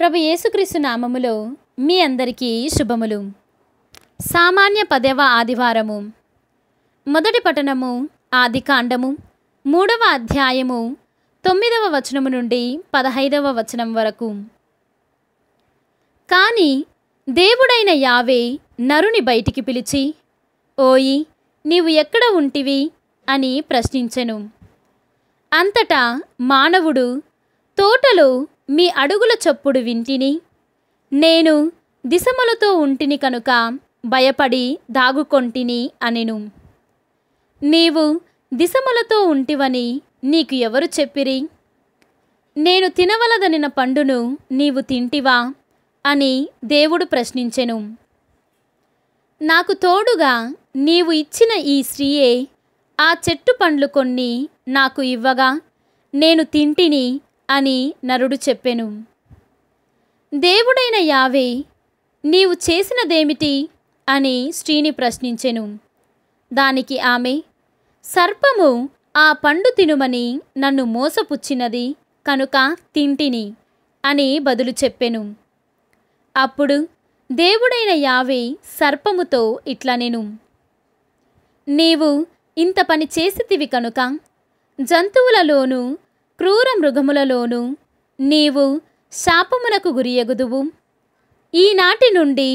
ప్రభు యేసుక్రీస్తు నామములో మీ అందరికీ శుభములు సామాన్య పదవ ఆదివారము మొదటి పట్టణము ఆది కాండము మూడవ అధ్యాయము తొమ్మిదవ వచనము నుండి పదహైదవ వచనం వరకు కానీ దేవుడైన యావే నరుని బయటికి పిలిచి ఓయి నీవు ఎక్కడ ఉంటివి అని ప్రశ్నించెను అంతటా మానవుడు తోటలో మీ అడుగుల చప్పుడు వింటిని నేను దిశములతో ఉంటిని కనుక భయపడి దాగుకొంటిని అనెను నీవు దిశములతో ఉంటివని నీకు ఎవరు చెప్పిరి నేను తినవలదనిన పండును నీవు తింటివా అని దేవుడు ప్రశ్నించెను నాకు తోడుగా నీవు ఇచ్చిన ఈ స్త్రీయే ఆ చెట్టు పండ్లు కొన్ని నాకు ఇవ్వగా నేను తింటిని అని నరుడు చెప్పెను దేవుడైన యావే నీవు చేసినదేమిటి అని స్త్రీని ప్రశ్నించెను దానికి ఆమె సర్పము ఆ పండు తినుమని నన్ను మోసపుచ్చినది కనుక తింటిని అని బదులు చెప్పెను అప్పుడు దేవుడైన యావే సర్పముతో ఇట్లా నేను నీవు ఇంత పని చేసితివి కనుక జంతువులలోనూ క్రూర మృగములలోను నీవు శాపమునకు గురియగుదువు ఈనాటి నుండి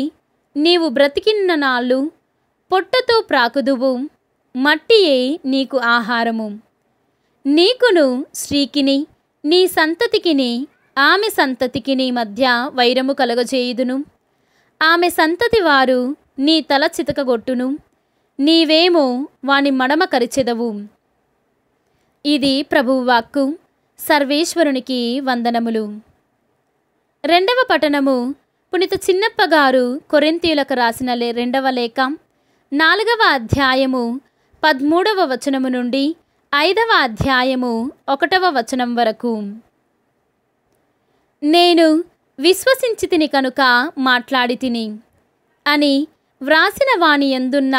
నీవు బ్రతికిన్న నాళ్ళు పొట్టతో ప్రాకుదువు మట్టియే నీకు ఆహారము నీకును స్త్రీకిని నీ సంతతికిని ఆమె సంతతికిని మధ్య వైరము కలగజేయుదును ఆమె సంతతి వారు నీ తల చితకగొట్టును నీవేమో వాని మడమ కరిచెదవు ఇది ప్రభువాక్కు సర్వేశ్వరునికి వందనములు రెండవ పఠనము పునిత చిన్నప్ప గారు కొరింతీయులకు రాసిన రెండవ లేఖ నాలుగవ అధ్యాయము పదమూడవ వచనము నుండి ఐదవ అధ్యాయము ఒకటవ వచనం వరకు నేను విశ్వసించి తిని కనుక మాట్లాడి తిని అని వ్రాసిన వాణి ఎందున్న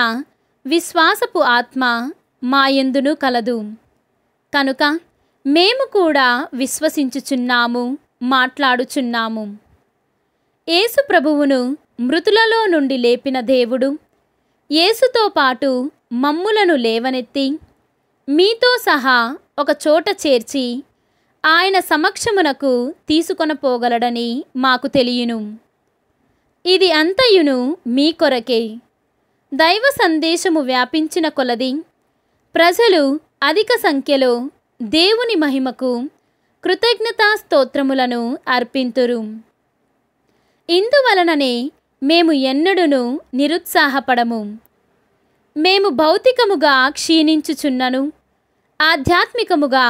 విశ్వాసపు ఆత్మ మాయందును కలదు కనుక మేము కూడా విశ్వసించుచున్నాము మాట్లాడుచున్నాము యేసు ప్రభువును మృతులలో నుండి లేపిన దేవుడు యేసుతో పాటు మమ్ములను లేవనెత్తి మీతో సహా ఒక చోట చేర్చి ఆయన సమక్షమునకు తీసుకొనపోగలడని మాకు తెలియను ఇది అంతయును మీ కొరకే దైవ సందేశము వ్యాపించిన కొలది ప్రజలు అధిక సంఖ్యలో దేవుని మహిమకు కృతజ్ఞతా స్తోత్రములను అర్పింతురు ఇందువలననే మేము ఎన్నడూను నిరుత్సాహపడము మేము భౌతికముగా క్షీణించుచున్నను ఆధ్యాత్మికముగా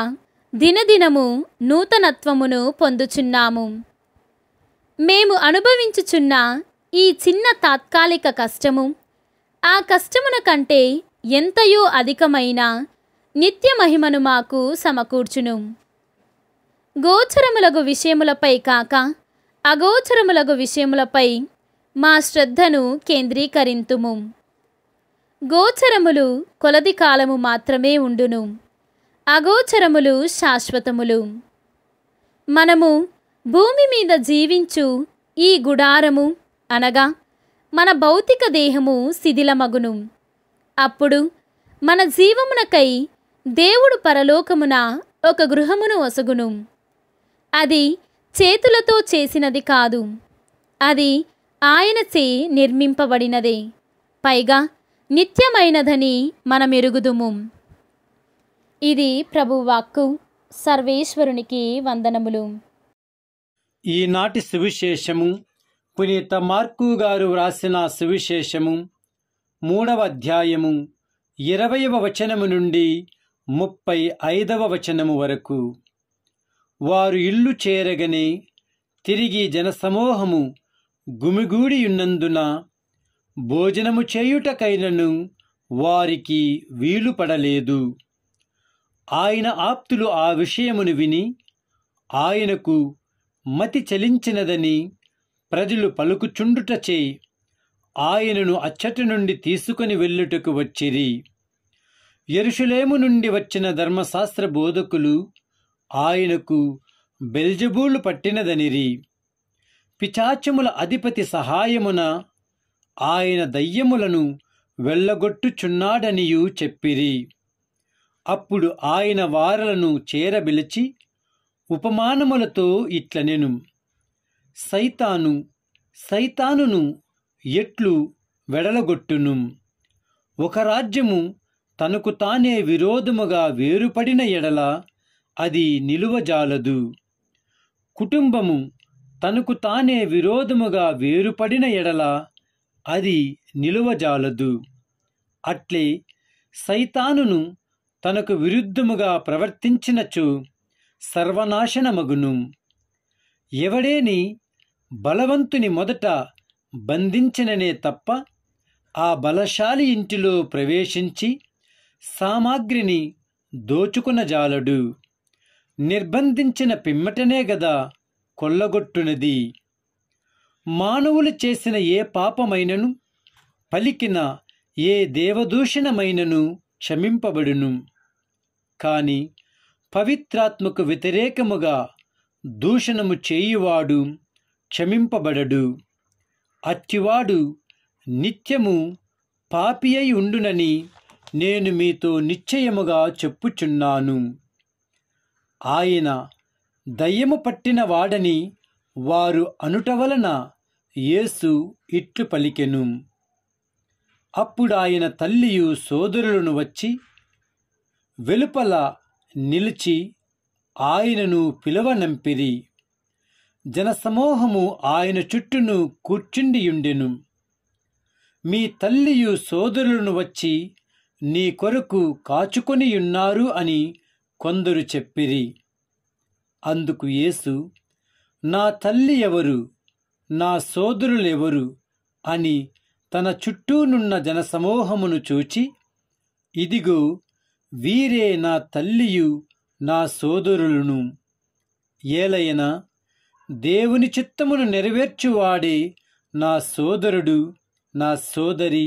దినదినము నూతనత్వమును పొందుచున్నాము మేము అనుభవించుచున్న ఈ చిన్న తాత్కాలిక కష్టము ఆ కష్టమున కంటే ఎంతయో అధికమైన నిత్య మహిమను మాకు సమకూర్చును గోచరములగు విషయములపై కాక అగోచరములగు విషయములపై మా శ్రద్ధను కేంద్రీకరింతుము గోచరములు కొలది కాలము మాత్రమే ఉండును అగోచరములు శాశ్వతములు మనము భూమి మీద జీవించు ఈ గుడారము అనగా మన భౌతిక దేహము శిథిలమగును అప్పుడు మన జీవమునకై దేవుడు పరలోకమున ఒక గృహమును ఒసగును అది చేతులతో చేసినది కాదు అది ఆయన చే నిర్మింపబడినదే పైగా నిత్యమైనదని మనమెరుగుదుము ఇది ప్రభువాక్కు సర్వేశ్వరునికి వందనములు ఈనాటి సువిశేషము పునీత మార్కు గారు వ్రాసిన సువిశేషము మూడవ అధ్యాయము ఇరవయవ వచనము నుండి ముప్పై ఐదవ వచనము వరకు వారు ఇల్లు చేరగనే తిరిగి జనసమూహము గుమిగూడియున్నందున భోజనము చేయుటకైనను వారికి వీలు పడలేదు ఆయన ఆప్తులు ఆ విషయమును విని ఆయనకు మతి చలించినదని ప్రజలు పలుకుచుండుటచే ఆయనను అచ్చటి నుండి తీసుకుని వెళ్ళుటకు వచ్చిరి ఎరుషులేము నుండి వచ్చిన ధర్మశాస్త్ర బోధకులు ఆయనకు బెల్జబూలు పట్టినదనిరి పిచాచముల అధిపతి సహాయమున ఆయన దయ్యములను వెళ్ళగొట్టుచున్నాడనియూ చెప్పిరి అప్పుడు ఆయన వారలను చేరబిలిచి ఉపమానములతో ఇట్లనెను సైతాను సైతానును ఎట్లు వెడలగొట్టును ఒక రాజ్యము తనకు తానే విరోధముగా వేరుపడిన ఎడల అది నిలువజాలదు కుటుంబము తనకు తానే విరోధముగా వేరుపడిన ఎడల అది నిలువజాలదు అట్లే సైతానును తనకు విరుద్ధముగా ప్రవర్తించినచు సర్వనాశనమగును ఎవడేని బలవంతుని మొదట బంధించిననే తప్ప ఆ బలశాలి ఇంటిలో ప్రవేశించి సామాగ్రిని దోచుకున జాలడు నిర్బంధించిన పిమ్మటనే గదా కొల్లగొట్టునది మానవులు చేసిన ఏ పాపమైనను పలికిన ఏ దేవదూషణమైనను క్షమింపబడును కాని పవిత్రాత్మకు వ్యతిరేకముగా దూషణము చేయువాడు క్షమింపబడడు అచ్చివాడు నిత్యము పాపి అయి ఉండునని నేను మీతో నిశ్చయముగా చెప్పుచున్నాను ఆయన దయ్యము పట్టిన వాడని వారు అనుట వలన యేసు ఇట్లు పలికెను అప్పుడు ఆయన తల్లియు సోదరులను వచ్చి వెలుపల నిలిచి ఆయనను పిలవనంపిరి జనసమూహము ఆయన చుట్టూను కూర్చుండియుండెను మీ తల్లియు సోదరులను వచ్చి నీ కొరకు కాచుకొనియున్నారు అని కొందరు చెప్పిరి అందుకు యేసు నా తల్లి ఎవరు నా సోదరులెవరు అని తన చుట్టూనున్న జనసమూహమును చూచి ఇదిగో వీరే నా తల్లియు నా సోదరులను ఏలైన దేవుని చిత్తమును నెరవేర్చువాడే నా సోదరుడు నా సోదరి